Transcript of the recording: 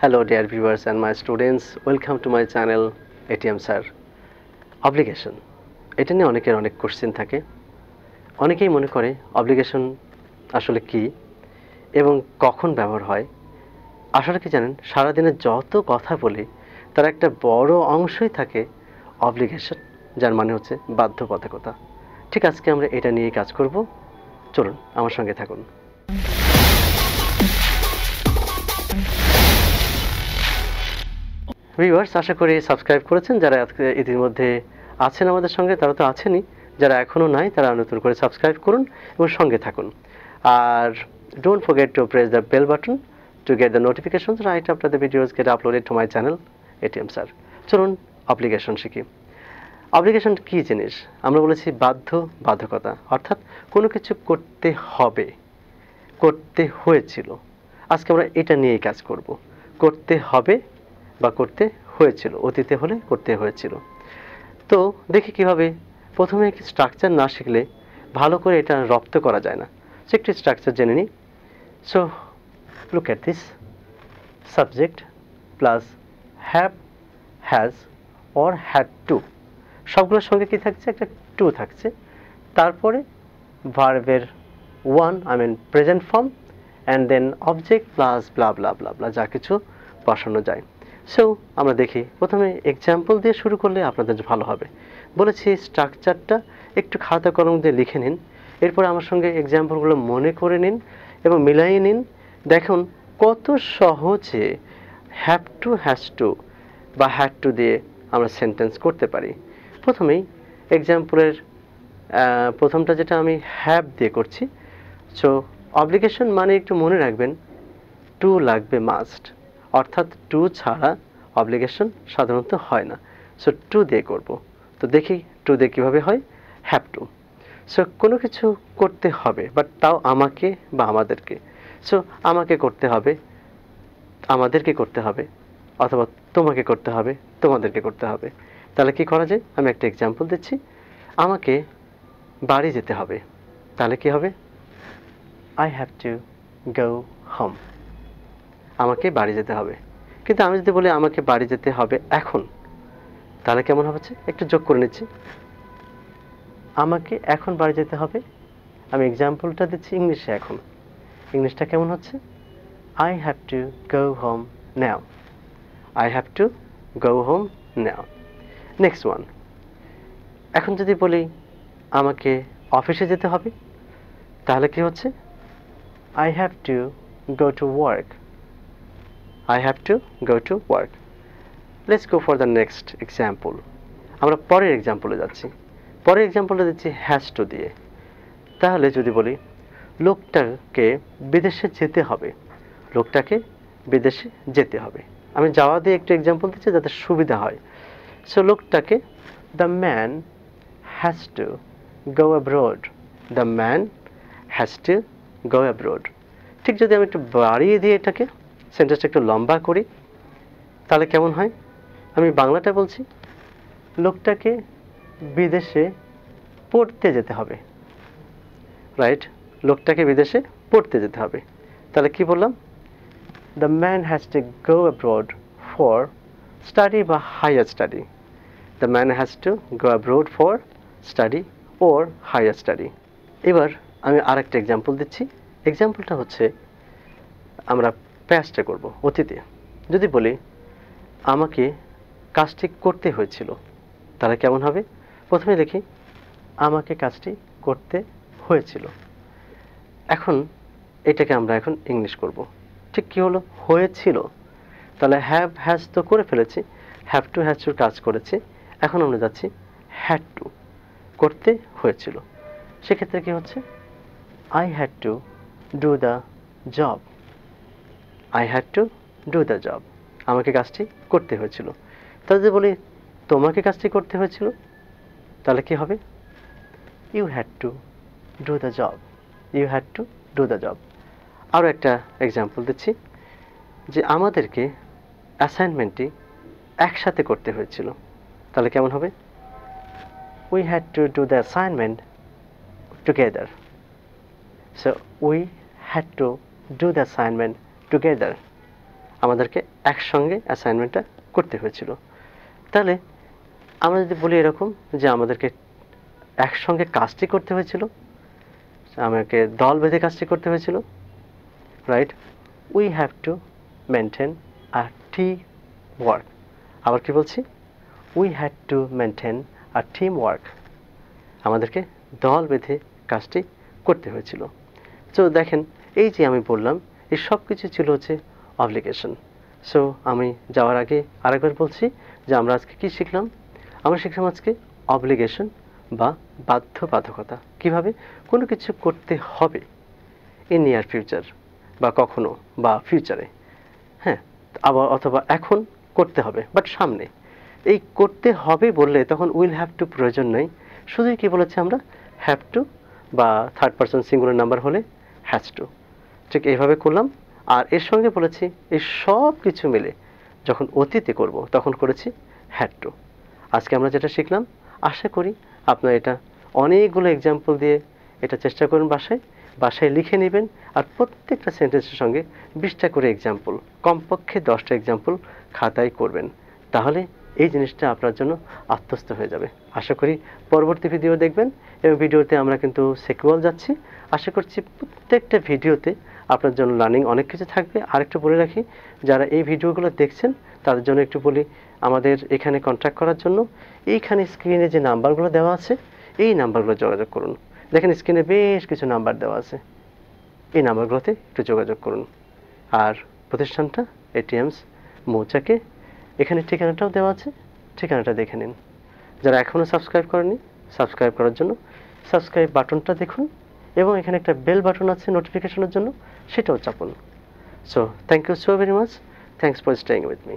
hello dear viewers and my students welcome to my channel ATM sir Obligation, এটা নিয়ে অনেকের অনেক question থাকে অনেকেই মনে করে অবলিগেশন আসলে কি এবং কখন ব্যবহার হয় আসলে কি জানেন সারাদিনে যত কথা বলি তার একটা বড় অংশই থাকে অবলিগেশন যার মানে হচ্ছে বাধ্যবাধকতা ঠিক আজকে আমরা এটা নিয়েই কাজ করব চলুন আমার সঙ্গে থাকুন ভিউয়ার্স আশা করি সাবস্ক্রাইব করেছেন যারা ইতিমধ্যে আছেন আমাদের সঙ্গে তারা তো আছেনই যারা এখনও নাই তারা নতুন করে সাবস্ক্রাইব করুন এবং সঙ্গে থাকুন আর don't forget to press the bell button to get the notification right after the videos get uploaded to my channel ATM sir চলুন অ্যাপ্লিকেশন শিখি অ্যাপ্লিকেশন কী জিনিস আমরা বলেছি বাধ্য বাধ্যকতা অর্থাৎ কোনো কিছু করতে হবে করতে হয়েছিল আজকে আমরা এটা নিয়েই কাজ করব করতে হবে বা করতে হয়েছিল অতীতে হলে করতে হয়েছিল তো দেখি কিভাবে প্রথমে একটি স্ট্রাকচার না শিখলে ভালো করে এটা রপ্ত করা যায় না সে একটি স্ট্রাকচার জেনে নিই so look at this subject plus have has or had to সবগুলোর সঙ্গে কি থাকছে একটা টু থাকছে তারপরে ভার্ভের one I mean present form and then object plus blah blah blah blah যা কিছু বসানো যায় সো আমরা দেখি প্রথমে এক্সাম্পল দিয়ে শুরু করলে আপনাদের ভালো হবে বলেছি স্ট্রাকচারটা একটু খাতা কলম দিয়ে লিখে নিন এরপর আমার সঙ্গে এক্সাম্পলগুলো মনে করে নিন এবং মিলাইয়ে নিন দেখুন কত সহজে হ্যাভ টু হ্যাজ টু বা হ্যাড টু দিয়ে আমরা সেন্টেন্স করতে পারি প্রথমেই এক্সাম্পলের প্রথমটা যেটা আমি হ্যাভ দিয়ে করছি সো অবলিগেশন মানে একটু মনে রাখবেন টু লাগবে মাস্ট অর্থাৎ টু ছাড়া অবলিগেশন সাধারণত হয় না সো টু দিয়ে করব তো দেখি টু দিয়ে কীভাবে হয় হ্যাভ টু সো কোনো কিছু করতে হবে বাট তাও আমাকে বা আমাদেরকে সো আমাকে করতে হবে আমাদেরকে করতে হবে অথবা তোমাকে করতে হবে তোমাদেরকে করতে হবে তাহলে কি করা যায় আমি একটা এক্সাম্পল দিচ্ছি আমাকে বাড়ি যেতে হবে তাহলে কি হবে I have to go home আমাকে বাড়ি যেতে হবে কিন্তু আমি যদি বলি আমাকে বাড়ি যেতে হবে এখন তাহলে কেমন হচ্ছে একটু যোগ করে নিচ্ছি আমাকে এখন বাড়ি যেতে হবে আমি এক্সাম্পলটা দিচ্ছি ইংলিশে এখন ইংলিশটা কেমন হচ্ছে I have to go home now I have to go home now next one এখন যদি বলি আমাকে অফিসে যেতে হবে তাহলে কি হচ্ছে I have to go to work I have to go to work let's go for the next example আমরা পরের এক্সাম্পলে যাচ্ছি পরের এক্সাম্পলে দিচ্ছি হ্যাশ টু দিয়ে তাহলে যদি বলি লোকটাকে বিদেশে যেতে হবে লোকটাকে বিদেশে যেতে হবে আমি যাওয়া দিয়ে একটু এক্সাম্পল দিচ্ছি যাতে সুবিধা হয় সো লোকটাকে the man has to go abroad the man has to go abroad ঠিক যদি আমি একটু বাড়িয়ে দিই এটাকে সেন্টেন্সটা একটু লম্বা করি তাহলে কেমন হয় আমি বাংলাটা বলছি লোকটাকে বিদেশে পড়তে যেতে হবে রাইট লোকটাকে বিদেশে পড়তে যেতে হবে তাহলে কি বললাম the man has to go abroad for study বা higher study the man has to go abroad for study or higher study এবার আমি আর একটা এক্সাম্পল দিচ্ছি এক্সাম্পলটা হচ্ছে আমরা প্রয়াসটা করব অতীতে যদি বলি আমাকে কাজটি করতে হয়েছিল তাহলে কেমন হবে প্রথমে দেখি আমাকে কাজটি করতে হয়েছিল এখন এটাকে আমরা এখন ইংলিশ করব ঠিক কী হলো হয়েছিল তাহলে হ্যাভ হ্যাজ তো করে ফেলেছি হ্যাভ টু হ্যাজ টু কাজ করেছি এখন আমরা যাচ্ছি হ্যাড টু করতে হয়েছিল সেক্ষেত্রে কী হচ্ছে I had to do the job I had to do the job আমাকে কাজটি করতে হয়েছিল তাহলে যদি বলি তোমাকে কাজটি করতে হয়েছিল তাহলে কি হবে you had to do the job you had to do the job আরও একটা এক্সাম্পল দিচ্ছি যে আমাদেরকে অ্যাসাইনমেন্টটি একসাথে করতে হয়েছিল তাহলে কেমন হবে we had to do the assignment together so we had to do the assignment together আমাদেরকে একসঙ্গে অ্যাসাইনমেন্টটা করতে হয়েছিল তাহলে আমরা যদি বলি এরকম যে আমাদেরকে একসঙ্গে কাজটি করতে হয়েছিল আমাকে দল বেঁধে কাজটি করতে হয়েছিল right we have to maintain our team work আবার কি বলছি we had to maintain our team work আমাদেরকে দল বেঁধে কাজটি করতে হয়েছিল তো দেখেন এই যে আমি বললাম এই সব কিছু ছিল হচ্ছে অবলিগেশন সো আমি যাওয়ার আগে আরেকবার বলছি যে আমরা আজকে কি শিখলাম আমরা শিখলাম আজকে অবলিগেশন বা বাধ্যবাধকতা কিভাবে কোনো কিছু করতে হবে ইন নিয়ার ফিউচার বা কখনো বা ফিউচারে হ্যাঁ আবার অথবা এখন করতে হবে বাট সামনে এই করতে হবে বললে তখন উইল হ্যাভ টু প্রয়োজন নেই শুধুই কী বলেছি আমরা হ্যাভ টু বা থার্ড পার্সন সিঙ্গুলার নাম্বার হলে হ্যাজ টু ঠিক এইভাবে করলাম আর এর সঙ্গে বলেছি এই সব কিছু মিলে যখন অতীতে করব তখন করেছি হ্যাট্রো টু আজকে আমরা যেটা শিখলাম আশা করি আপনার এটা অনেকগুলো এক্সাম্পল দিয়ে এটা চেষ্টা করুন বাসায় বাসায় লিখে নেবেন আর প্রত্যেকটা সেন্টেন্সের সঙ্গে বিশটা করে এক্সাম্পল কমপক্ষে দশটা এক্সাম্পল খাতায় করবেন তাহলে এই জিনিসটা আপনার জন্য আত্মস্থ হয়ে যাবে আশা করি পরবর্তী ভিডিও দেখবেন এবং ভিডিওতে আমরা কিন্তু সেকুয়াল যাচ্ছি আশা করছি প্রত্যেকটা ভিডিওতে আপনার জন্য লার্নিং অনেক কিছু থাকবে আরেকটু বলে রাখি যারা এই ভিডিওগুলো দেখছেন তাদের জন্য একটু বলি আমাদের এখানে কন্ট্যাক্ট করার জন্য এইখানে স্ক্রিনে যে নাম্বারগুলো দেওয়া আছে এই নাম্বারগুলো যোগাযোগ করুন দেখেন স্ক্রিনে বেশ কিছু নাম্বার দেওয়া আছে এই নাম্বারগুলোতে একটু যোগাযোগ করুন আর প্রতিষ্ঠানটা এটিএমস মৌচাকে এখানে ঠিকানাটাও দেওয়া আছে ঠিকানাটা দেখে নিন যারা এখনও সাবস্ক্রাইব করেনি সাবস্ক্রাইব করার জন্য সাবস্ক্রাইব বাটনটা দেখুন এবং এখানে একটা বেল বাটন আছে নোটিফিকেশনের জন্য সেটাও চাপুন so thank you so very much thanks for staying with me